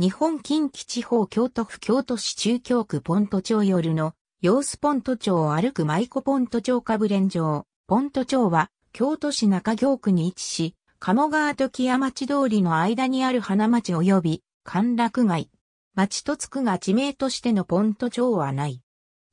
日本近畿地方京都府京都市中京区ポント町夜の、様子ポント町を歩く舞子ポント町かぶれん場。ポント町は、京都市中京区に位置し、鴨川と木屋町通りの間にある花町及び、歓楽街。町とつくが地名としてのポント町はない。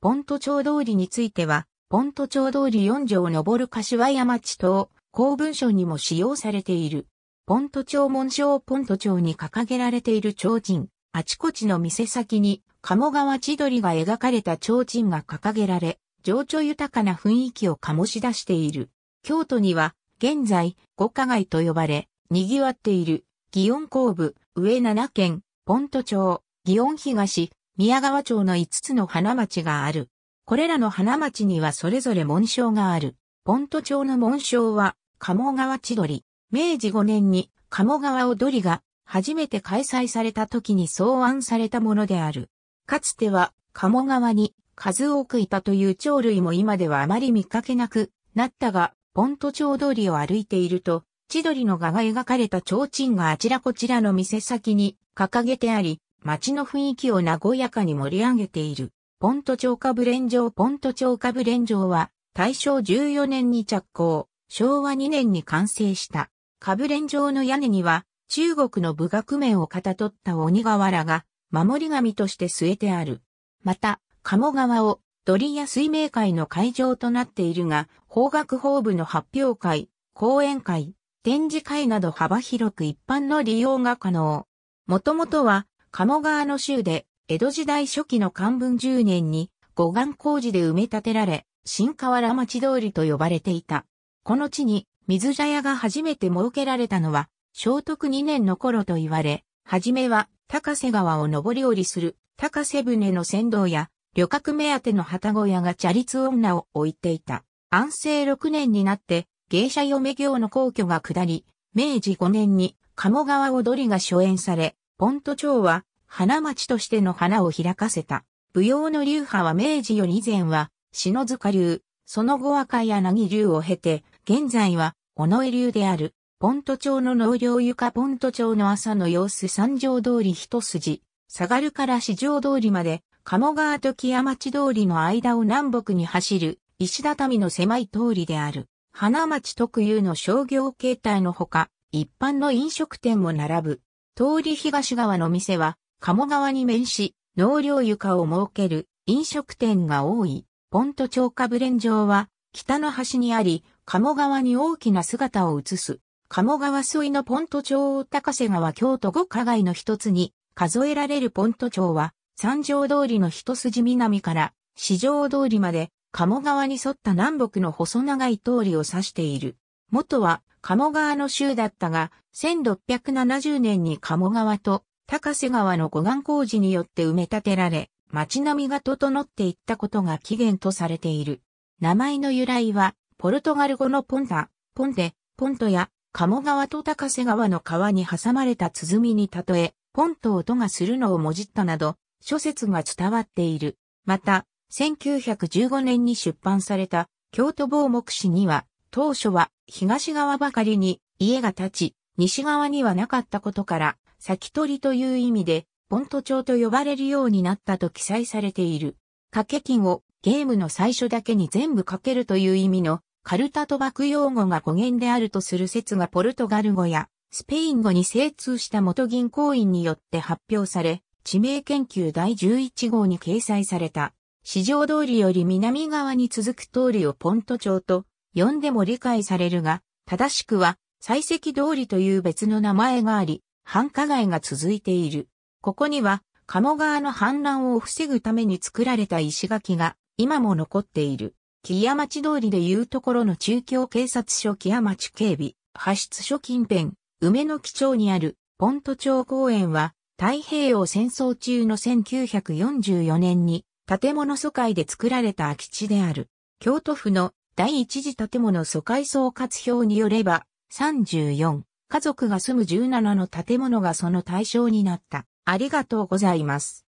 ポント町通りについては、ポント町通り4条上る柏山町等、公文書にも使用されている。ポント町紋章ポント町に掲げられている提灯、あちこちの店先に鴨川千鳥が描かれた提灯が掲げられ、情緒豊かな雰囲気を醸し出している。京都には、現在、五花街と呼ばれ、賑わっている、祇園工部、上七県、ポント町、祇園東、宮川町の5つの花町がある。これらの花町にはそれぞれ紋章がある。ポント町の紋章は、鴨川千鳥、明治5年に鴨川踊りが初めて開催された時に草案されたものである。かつては鴨川に数多くいたという鳥類も今ではあまり見かけなくなったが、ポント町通りを歩いていると、千鳥の画が描かれた提灯があちらこちらの店先に掲げてあり、街の雰囲気を和やかに盛り上げている。ポント町下部連城ポント町下部連城は大正14年に着工、昭和2年に完成した。かぶれん状の屋根には、中国の武学面をかたとった鬼瓦が、守り神として据えてある。また、鴨川を、鳥や水明会の会場となっているが、法学法部の発表会、講演会、展示会など幅広く一般の利用が可能。もともとは、鴨川の州で、江戸時代初期の漢文10年に、護岸工事で埋め立てられ、新河原町通りと呼ばれていた。この地に、水茶屋が初めて設けられたのは、聖徳2年の頃と言われ、はじめは高瀬川を上り下りする高瀬船の船頭や旅客目当ての旗小屋が茶律女を置いていた。安政6年になって芸者嫁業の皇居が下り、明治5年に鴨川踊りが初演され、ポン町は花町としての花を開かせた。舞踊の流派は明治より以前は篠塚流、その後や赤柳流を経て、現在は尾上流である、ポント町の農業床ポント町の朝の様子三条通り一筋、下がるから四条通りまで、鴨川と木屋町通りの間を南北に走る、石畳の狭い通りである。花町特有の商業形態のほか、一般の飲食店も並ぶ。通り東側の店は、鴨川に面し、農業床を設ける飲食店が多い。ポント町下ブレン場は、北の端にあり、鴨川に大きな姿を映す。鴨川沿いのポント町高瀬川京都五花街の一つに数えられるポント町は三条通りの一筋南から四条通りまで鴨川に沿った南北の細長い通りを指している。元は鴨川の州だったが、1670年に鴨川と高瀬川の護岸工事によって埋め立てられ、街並みが整っていったことが起源とされている。名前の由来は、ポルトガル語のポンタ、ポンテ、ポントや、鴨川と高瀬川の川に挟まれた鼓に例え、ポンと音がするのをもじったなど、諸説が伝わっている。また、1915年に出版された京都防目誌には、当初は東側ばかりに家が建ち、西側にはなかったことから、先取りという意味で、ポント町と呼ばれるようになったと記載されている。掛け金をゲームの最初だけに全部かけるという意味のカルタとバ用語が語源であるとする説がポルトガル語やスペイン語に精通した元銀行員によって発表され、地名研究第11号に掲載された。市場通りより南側に続く通りをポント町と呼んでも理解されるが、正しくは、採石通りという別の名前があり、繁華街が続いている。ここには、鴨川の氾濫を防ぐために作られた石垣が今も残っている。木屋町通りでいうところの中京警察署木屋町警備、派出所近辺、梅野基町にあるポント町公園は、太平洋戦争中の1944年に建物疎開で作られた空き地である。京都府の第一次建物疎開総括表によれば、34、家族が住む17の建物がその対象になった。ありがとうございます。